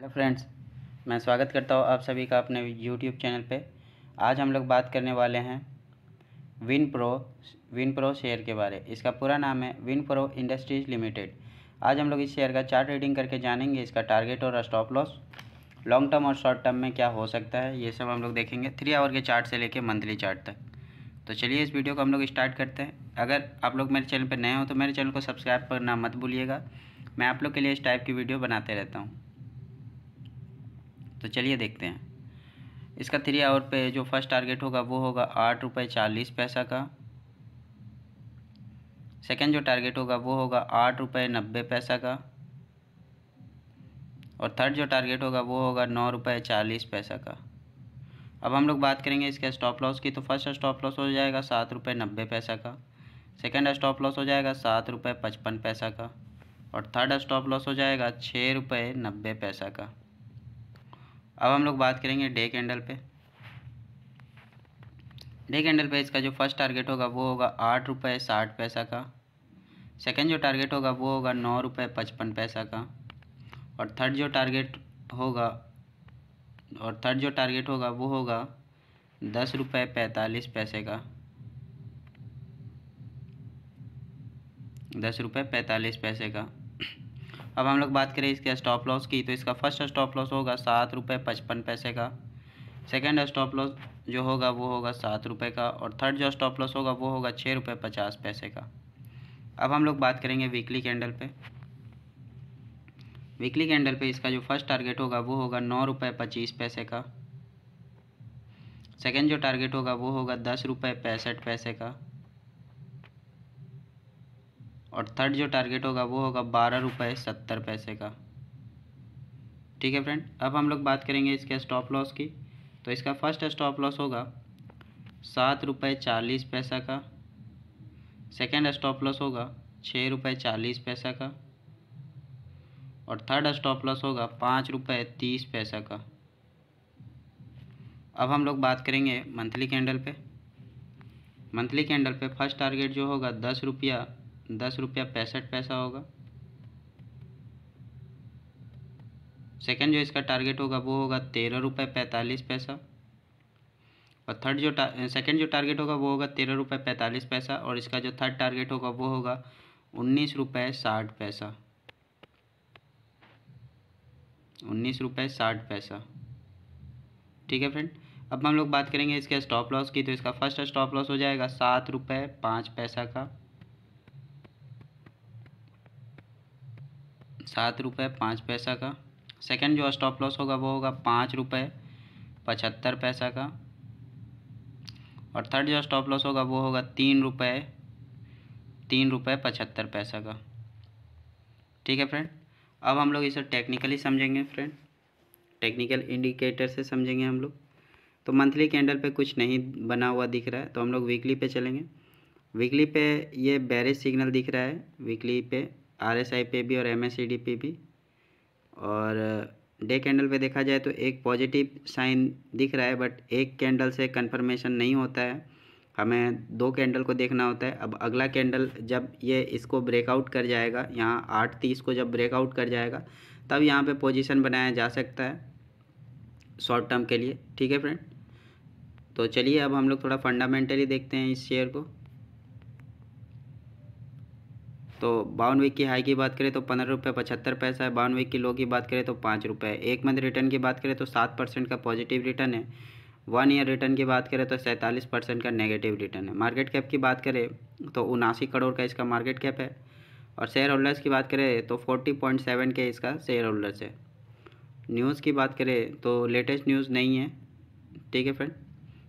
hello friends मैं स्वागत करता हूँ आप सभी का अपने यूट्यूब चैनल पे आज हम लोग बात करने वाले हैं Wipro Wipro share के बारे इसका पूरा नाम है विन प्रो इंडस्ट्रीज लिमिटेड आज हम लोग इस शेयर का चार्ट रीडिंग करके जानेंगे इसका टारगेट और स्टॉप लॉस लॉन्ग टर्म और शॉर्ट टर्म में क्या हो सकता है ये सब हम लोग देखेंगे थ्री आवर के चार्ट से लेके मंथली चार्ट तक तो चलिए इस वीडियो को हम लोग स्टार्ट करते हैं अगर आप लोग मेरे चैनल पर नए हो तो मेरे चैनल को सब्सक्राइब करना मत भूलिएगा मैं आप लोग के लिए इस टाइप की वीडियो बनाते रहता हूँ तो चलिए देखते हैं इसका थ्री आवर पे जो फर्स्ट टारगेट होगा वो होगा आठ रुपये चालीस पैसा का सेकेंड जो टारगेट होगा वो होगा आठ रुपये नब्बे पैसा का और थर्ड जो टारगेट होगा वो होगा नौ रुपये चालीस पैसा का अब हम लोग बात करेंगे इसके स्टॉप लॉस की तो फर्स्ट स्टॉप लॉस हो जाएगा सात रुपये नब्बे पैसा का सेकेंड स्टॉप लॉस हो जाएगा सात रुपये पचपन पैसा का और थर्ड स्टॉप लॉस हो जाएगा छः रुपये नब्बे पैसा का अब हम लोग बात करेंगे डे कैंडल पे डे कैंडल पे इसका जो फर्स्ट टारगेट होगा वो होगा आठ रुपये साठ पैसा का सेकंड जो टारगेट होगा वो होगा नौ रुपये पचपन पैसा का और थर्ड जो टारगेट होगा और थर्ड जो टारगेट होगा वो होगा दस रुपये पैंतालीस पैसे का दस रुपये पैंतालीस पैसे का अब हम लोग बात करें इसके स्टॉप लॉस की तो इसका फर्स्ट स्टॉप लॉस होगा सात रुपये पचपन पैसे का सेकेंड स्टॉप लॉस जो होगा वो होगा सात रुपये का और थर्ड जो स्टॉप लॉस होगा वो होगा छः रुपये पचास पैसे का अब हम लोग बात करेंगे वीकली कैंडल पे वीकली कैंडल पे इसका जो फर्स्ट टारगेट होगा वो होगा नौ रुपये पच्चीस पैसे का सेकेंड जो टारगेट होगा वो होगा दस रुपये पैंसठ पैसे का और थर्ड जो टारगेट होगा वो होगा बारह रुपये सत्तर पैसे का ठीक है फ्रेंड अब हम लोग बात करेंगे इसके स्टॉप लॉस की तो इसका फर्स्ट स्टॉप लॉस होगा सात रुपये चालीस पैसा का सेकेंड स्टॉप लॉस होगा छः रुपये चालीस पैसा का और थर्ड स्टॉप लॉस होगा पाँच रुपये तीस पैसा का अब हम लोग बात करेंगे मंथली कैंडल पे मंथली कैंडल पे फर्स्ट टारगेट जो होगा दस रुपया दस रुपया पैंसठ पैसा होगा सेकेंड जो इसका टारगेट होगा वो होगा तेरह रुपये पैंतालीस पैसा और थर्ड जो सेकेंड जो टारगेट होगा वो होगा तेरह रुपये पैंतालीस पैसा और इसका जो थर्ड टारगेट होगा वो होगा उन्नीस रुपये साठ पैसा उन्नीस रुपये साठ पैसा ठीक है फ्रेंड अब हम लोग बात करेंगे इसके स्टॉप लॉस की तो इसका फर्स्ट स्टॉप लॉस हो जाएगा सात रुपये पाँच पैसा का सात रुपये पाँच पैसा का सेकंड जो स्टॉप लॉस होगा वो होगा पाँच रुपये पचहत्तर पैसा का और थर्ड जो स्टॉप लॉस होगा वो होगा तीन रुपये तीन रुपये पचहत्तर पैसा का ठीक है फ्रेंड अब हम लोग इसे टेक्निकली समझेंगे फ्रेंड टेक्निकल इंडिकेटर से समझेंगे हम लोग तो मंथली कैंडल पे कुछ नहीं बना हुआ दिख रहा है तो हम लोग वीकली पे चलेंगे वीकली पे ये बैरिज सिग्नल दिख रहा है वीकली पे आर पे भी और एम पे भी और डे कैंडल पे देखा जाए तो एक पॉजिटिव साइन दिख रहा है बट एक कैंडल से कंफर्मेशन नहीं होता है हमें दो कैंडल को देखना होता है अब अगला कैंडल जब ये इसको ब्रेकआउट कर जाएगा यहाँ आठ तीस को जब ब्रेकआउट कर जाएगा तब यहाँ पे पोजीशन बनाया जा सकता है शॉर्ट टर्म के लिए ठीक है फ्रेंड तो चलिए अब हम लोग थोड़ा फंडामेंटली देखते हैं इस शेयर को तो वीक की हाई की बात करें तो पंद्रह रुपये पचहत्तर पैसा है वीक की लो की बात करें तो पाँच रुपये एक मंथ रिटर्न की बात करें तो सात परसेंट का पॉजिटिव रिटर्न है वन ईयर रिटर्न की बात करें तो सैंतालीस परसेंट का नेगेटिव रिटर्न है मार्केट कैप की बात करें तो उनासी करोड़ का इसका मार्केट कैप है और शेयर होल्डर्स की बात करें तो फोर्टी पॉइंट सेवन के इसका शेयर होल्डर्स है न्यूज़ की बात करें तो लेटेस्ट न्यूज़ नहीं है ठीक है फ्रेंड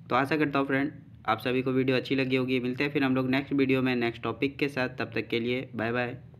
तो आशा करता हूँ फ्रेंड आप सभी को वीडियो अच्छी लगी होगी मिलते हैं फिर हम लोग नेक्स्ट वीडियो में नेक्स्ट टॉपिक के साथ तब तक के लिए बाय बाय